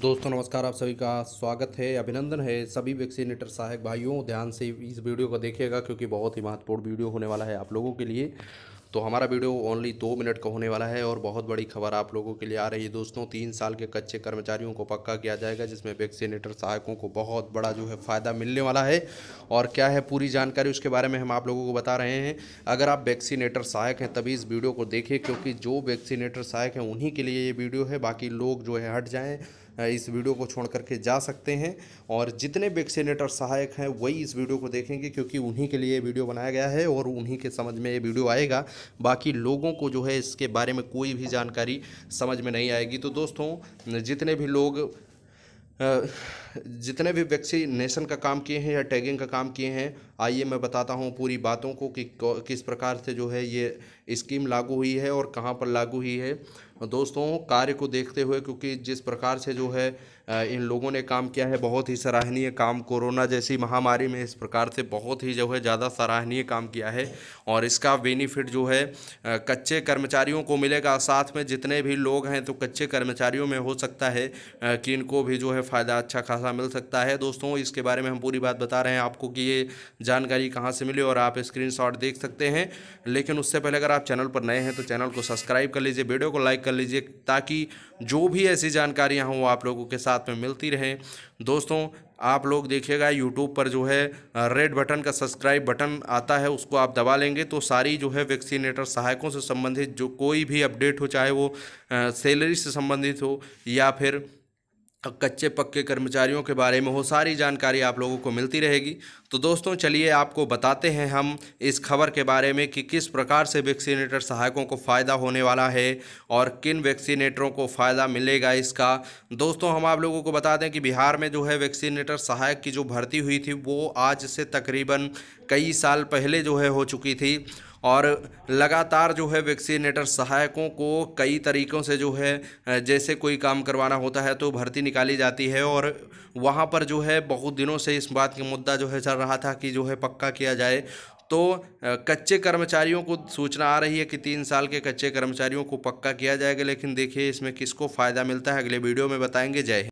दोस्तों नमस्कार आप सभी का स्वागत है अभिनंदन है सभी वैक्सीनेटर सहायक भाइयों ध्यान से इस वीडियो को देखिएगा क्योंकि बहुत ही महत्वपूर्ण वीडियो होने वाला है आप लोगों के लिए तो हमारा वीडियो ओनली दो मिनट का होने वाला है और बहुत बड़ी खबर आप लोगों के लिए आ रही है दोस्तों तीन साल के कच्चे कर्मचारियों को पक्का किया जाएगा जिसमें वैक्सीनेटर सहायकों को बहुत बड़ा जो है फ़ायदा मिलने वाला है और क्या है पूरी जानकारी उसके बारे में हम आप लोगों को बता रहे हैं अगर आप वैक्सीनेटर सहायक हैं तभी इस वीडियो को देखें क्योंकि जो वैक्सीनेटर सहायक हैं उन्हीं के लिए ये वीडियो है बाकी लोग जो है हट जाएँ इस वीडियो को छोड़ करके जा सकते हैं और जितने वैक्सीनेटर सहायक हैं वही इस वीडियो को देखेंगे क्योंकि उन्हीं के लिए वीडियो बनाया गया है और उन्हीं के समझ में ये वीडियो आएगा बाकी लोगों को जो है इसके बारे में कोई भी जानकारी समझ में नहीं आएगी तो दोस्तों जितने भी लोग जितने भी वैक्सीनेशन का काम किए हैं या टैगिंग का काम किए हैं आइए मैं बताता हूँ पूरी बातों को कि किस प्रकार से जो है ये स्कीम लागू हुई है और कहाँ पर लागू हुई है दोस्तों कार्य को देखते हुए क्योंकि जिस प्रकार से जो है इन लोगों ने काम किया है बहुत ही सराहनीय काम कोरोना जैसी महामारी में इस प्रकार से बहुत ही जो है ज़्यादा सराहनीय काम किया है और इसका बेनिफिट जो है कच्चे कर्मचारियों को मिलेगा साथ में जितने भी लोग हैं तो कच्चे कर्मचारियों में हो सकता है कि इनको भी जो है फ़ायदा अच्छा खासा मिल सकता है दोस्तों इसके बारे में हम पूरी बात बता रहे हैं आपको कि ये जानकारी कहाँ से मिली और आप स्क्रीन देख सकते हैं लेकिन उससे पहले अगर आप चैनल पर नए हैं तो चैनल को सब्सक्राइब कर लीजिए वीडियो को लाइक कर लीजिए ताकि जो भी ऐसी जानकारियाँ हों आप लोगों के साथ में मिलती रहें दोस्तों आप लोग देखिएगा यूट्यूब पर जो है रेड बटन का सब्सक्राइब बटन आता है उसको आप दबा लेंगे तो सारी जो है वैक्सीनेटर सहायकों से संबंधित जो कोई भी अपडेट हो चाहे वो सैलरी से संबंधित हो या फिर कच्चे पक्के कर्मचारियों के बारे में वो सारी जानकारी आप लोगों को मिलती रहेगी तो दोस्तों चलिए आपको बताते हैं हम इस खबर के बारे में कि किस प्रकार से वैक्सीनेटर सहायकों को फ़ायदा होने वाला है और किन वैक्सीनेटरों को फ़ायदा मिलेगा इसका दोस्तों हम आप लोगों को बता दें कि बिहार में जो है वैक्सीनेटर सहायक की जो भर्ती हुई थी वो आज से तकरीबन कई साल पहले जो है हो चुकी थी और लगातार जो है वैक्सीनेटर सहायकों को कई तरीक़ों से जो है जैसे कोई काम करवाना होता है तो भर्ती निकाली जाती है और वहाँ पर जो है बहुत दिनों से इस बात का मुद्दा जो है चल रहा था कि जो है पक्का किया जाए तो कच्चे कर्मचारियों को सूचना आ रही है कि तीन साल के कच्चे कर्मचारियों को पक्का किया जाएगा लेकिन देखिए इसमें किसको फ़ायदा मिलता है अगले वीडियो में बताएंगे जय हिंद